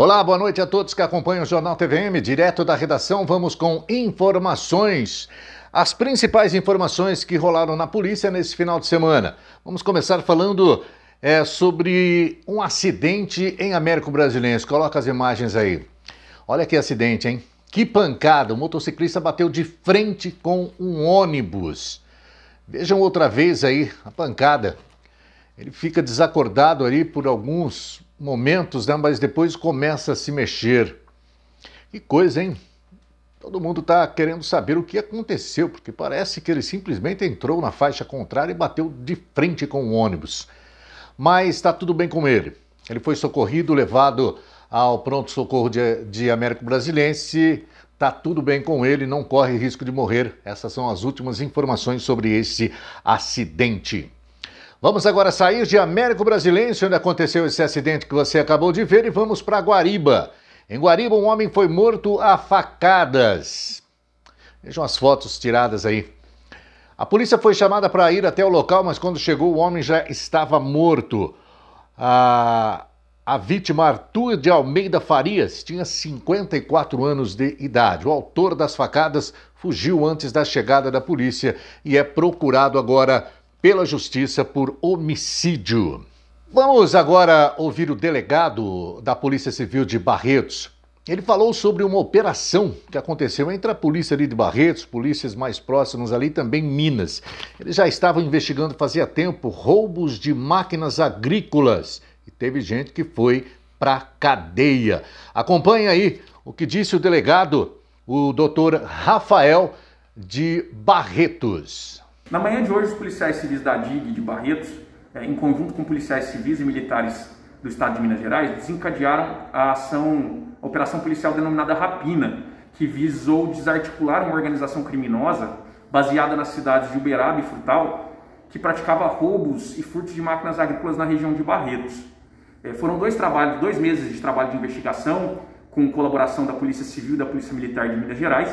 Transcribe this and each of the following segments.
Olá, boa noite a todos que acompanham o Jornal TVM. Direto da redação, vamos com informações. As principais informações que rolaram na polícia nesse final de semana. Vamos começar falando é, sobre um acidente em Américo Brasilense. Coloca as imagens aí. Olha que acidente, hein? Que pancada! O motociclista bateu de frente com um ônibus. Vejam outra vez aí a pancada. Ele fica desacordado ali por alguns momentos, né? Mas depois começa a se mexer. Que coisa, hein? Todo mundo está querendo saber o que aconteceu, porque parece que ele simplesmente entrou na faixa contrária e bateu de frente com o ônibus. Mas está tudo bem com ele. Ele foi socorrido, levado ao pronto-socorro de, de Américo Brasilense. está tudo bem com ele, não corre risco de morrer. Essas são as últimas informações sobre esse acidente. Vamos agora sair de Américo Brasilense, onde aconteceu esse acidente que você acabou de ver, e vamos para Guariba. Em Guariba, um homem foi morto a facadas. Vejam as fotos tiradas aí. A polícia foi chamada para ir até o local, mas quando chegou, o homem já estava morto. A, a vítima, Arthur de Almeida Farias, tinha 54 anos de idade. O autor das facadas fugiu antes da chegada da polícia e é procurado agora pela justiça por homicídio. Vamos agora ouvir o delegado da Polícia Civil de Barretos. Ele falou sobre uma operação que aconteceu entre a polícia ali de Barretos, polícias mais próximas ali, também Minas. Eles já estavam investigando fazia tempo roubos de máquinas agrícolas e teve gente que foi para cadeia. Acompanhe aí o que disse o delegado, o doutor Rafael de Barretos. Na manhã de hoje, os policiais civis da DIG de Barretos, é, em conjunto com policiais civis e militares do estado de Minas Gerais, desencadearam a ação, a operação policial denominada Rapina, que visou desarticular uma organização criminosa baseada nas cidades de Uberaba e Frutal, que praticava roubos e furtos de máquinas agrícolas na região de Barretos. É, foram dois trabalhos, dois meses de trabalho de investigação, com colaboração da Polícia Civil e da Polícia Militar de Minas Gerais,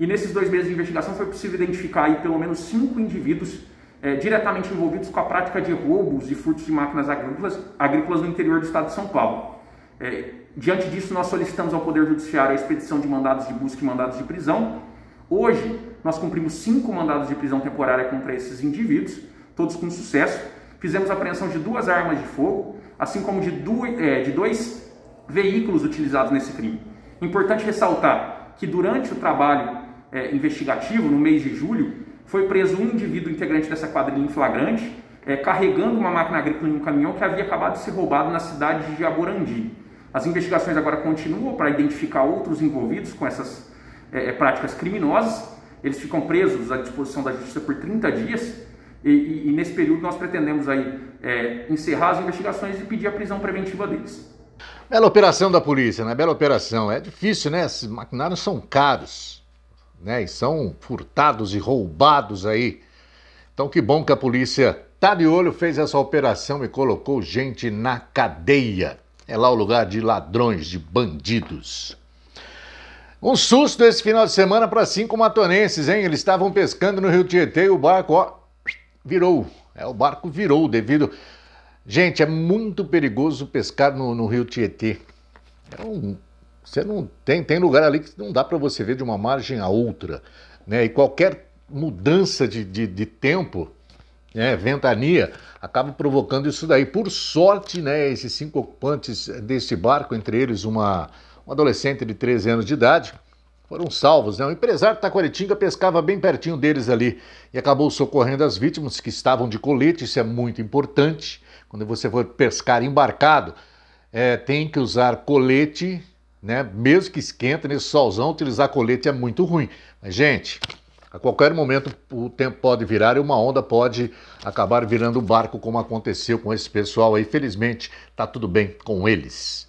e nesses dois meses de investigação foi possível identificar aí pelo menos cinco indivíduos é, diretamente envolvidos com a prática de roubos e furtos de máquinas agrícolas, agrícolas no interior do estado de São Paulo. É, diante disso, nós solicitamos ao Poder Judiciário a expedição de mandados de busca e mandados de prisão. Hoje, nós cumprimos cinco mandados de prisão temporária contra esses indivíduos, todos com sucesso. Fizemos apreensão de duas armas de fogo, assim como de, duas, é, de dois veículos utilizados nesse crime. Importante ressaltar que durante o trabalho é, investigativo, no mês de julho, foi preso um indivíduo integrante dessa quadrilha em flagrante, é, carregando uma máquina agrícola em um caminhão que havia acabado de ser roubado na cidade de Aborandi. As investigações agora continuam para identificar outros envolvidos com essas é, é práticas criminosas. Eles ficam presos à disposição da justiça por 30 dias e, e, e nesse período nós pretendemos aí é, encerrar as investigações e pedir a prisão preventiva deles. Bela operação da polícia, né? Bela operação. É difícil, né? Esses maquinários são caros né? E são furtados e roubados aí. Então que bom que a polícia tá de olho, fez essa operação e colocou gente na cadeia. É lá o lugar de ladrões, de bandidos. Um susto esse final de semana para cinco matonenses, hein? Eles estavam pescando no Rio Tietê e o barco, ó, virou. É, o barco virou devido. Gente, é muito perigoso pescar no, no Rio Tietê. É um você não tem, tem lugar ali que não dá para você ver de uma margem a outra, né? E qualquer mudança de, de, de tempo, né? ventania, acaba provocando isso daí. Por sorte, né, esses cinco ocupantes desse barco, entre eles uma, uma adolescente de 13 anos de idade, foram salvos. Né? O empresário de Taquaritinga pescava bem pertinho deles ali e acabou socorrendo as vítimas que estavam de colete. Isso é muito importante. Quando você for pescar embarcado, é, tem que usar colete né? Mesmo que esquenta nesse né? solzão, utilizar colete é muito ruim. Mas, gente, a qualquer momento o tempo pode virar e uma onda pode acabar virando o barco, como aconteceu com esse pessoal aí. Felizmente, tá tudo bem com eles.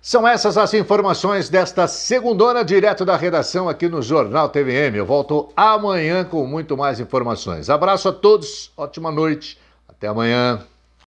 São essas as informações desta segundona direto da redação aqui no Jornal TVM. Eu volto amanhã com muito mais informações. Abraço a todos, ótima noite, até amanhã.